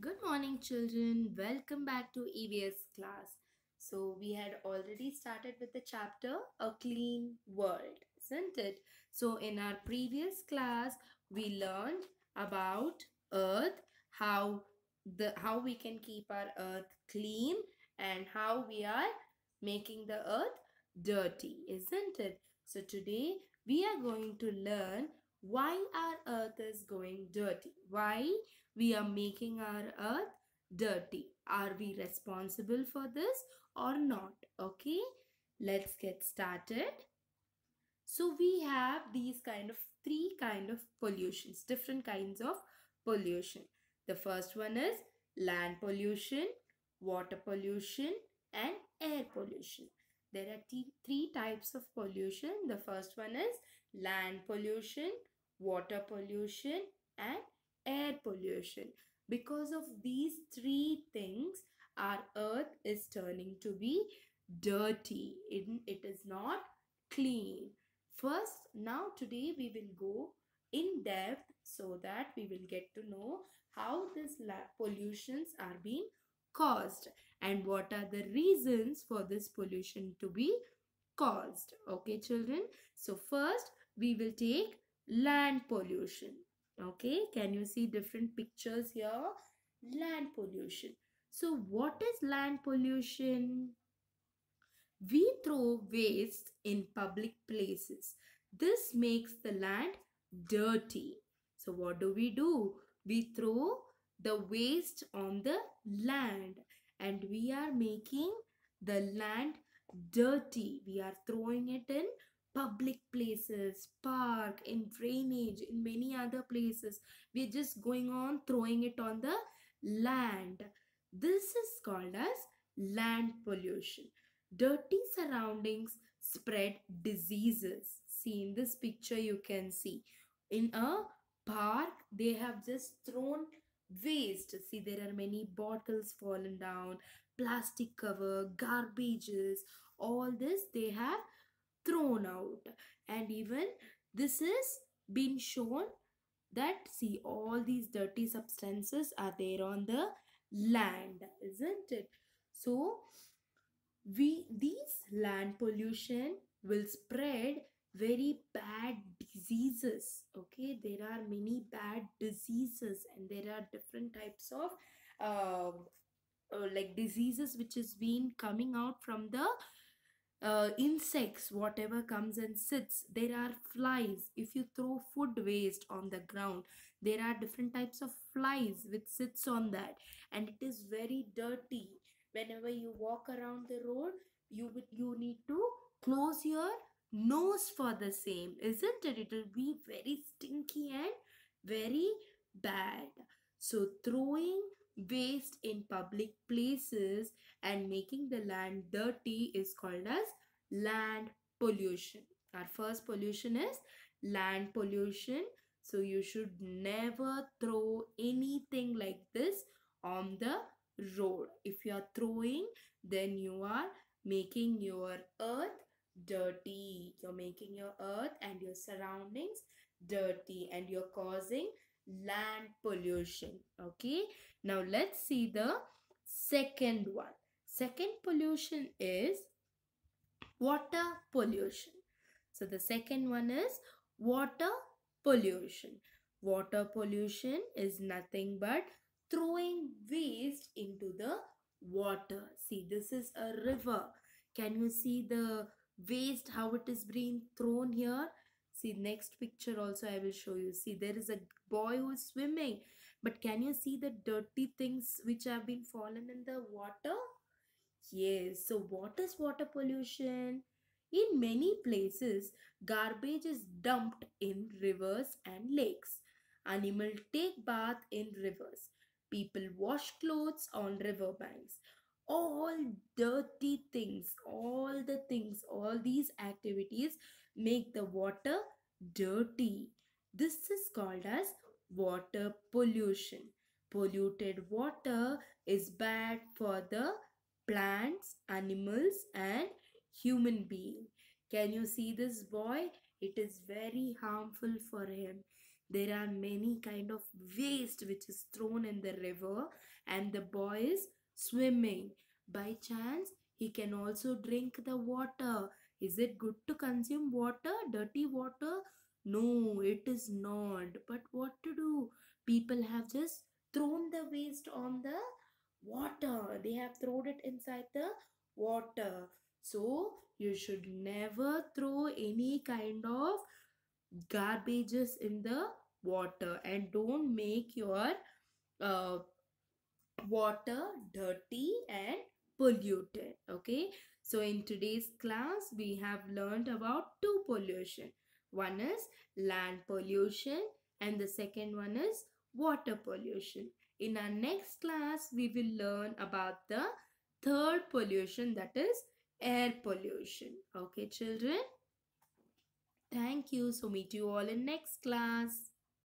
Good morning children. Welcome back to EVS class. So we had already started with the chapter A Clean World, isn't it? So in our previous class, we learned about earth, how the how we can keep our earth clean and how we are making the earth dirty, isn't it? So today we are going to learn why our earth is going dirty why we are making our earth dirty are we responsible for this or not okay let's get started so we have these kind of three kind of pollutions different kinds of pollution the first one is land pollution water pollution and air pollution there are three types of pollution the first one is land pollution water pollution and air pollution. Because of these three things, our earth is turning to be dirty. It, it is not clean. First, now today we will go in depth so that we will get to know how these pollutions are being caused and what are the reasons for this pollution to be caused. Okay, children. So, first we will take land pollution okay can you see different pictures here land pollution so what is land pollution we throw waste in public places this makes the land dirty so what do we do we throw the waste on the land and we are making the land dirty we are throwing it in public places, park, in drainage, in many other places. We're just going on throwing it on the land. This is called as land pollution. Dirty surroundings spread diseases. See in this picture you can see. In a park they have just thrown waste. See there are many bottles fallen down, plastic cover, garbages, all this they have thrown out and even this is been shown that see all these dirty substances are there on the land isn't it so we these land pollution will spread very bad diseases okay there are many bad diseases and there are different types of uh, uh, like diseases which is been coming out from the uh, insects, whatever comes and sits. There are flies. If you throw food waste on the ground, there are different types of flies which sits on that. And it is very dirty. Whenever you walk around the road, you, you need to close your nose for the same. Isn't it? It will be very stinky and very bad. So throwing waste in public places and making the land dirty is called as land pollution. Our first pollution is land pollution. So you should never throw anything like this on the road. If you are throwing, then you are making your earth dirty. You're making your earth and your surroundings dirty and you're causing land pollution okay now let's see the second one second pollution is water pollution so the second one is water pollution water pollution is nothing but throwing waste into the water see this is a river can you see the waste how it is being thrown here See next picture also I will show you. See there is a boy who is swimming. But can you see the dirty things which have been fallen in the water? Yes. So what is water pollution? In many places, garbage is dumped in rivers and lakes. Animals take bath in rivers. People wash clothes on riverbanks. All dirty things, all the things, all these activities make the water dirty. This is called as water pollution. Polluted water is bad for the plants, animals and human being. Can you see this boy? It is very harmful for him. There are many kind of waste which is thrown in the river and the boy is swimming. By chance, he can also drink the water is it good to consume water, dirty water? No, it is not. But what to do? People have just thrown the waste on the water. They have thrown it inside the water. So you should never throw any kind of garbages in the water and don't make your uh, water dirty and polluted. Okay. So in today's class, we have learned about two pollution. One is land pollution and the second one is water pollution. In our next class, we will learn about the third pollution that is air pollution. Okay children? Thank you. So meet you all in next class.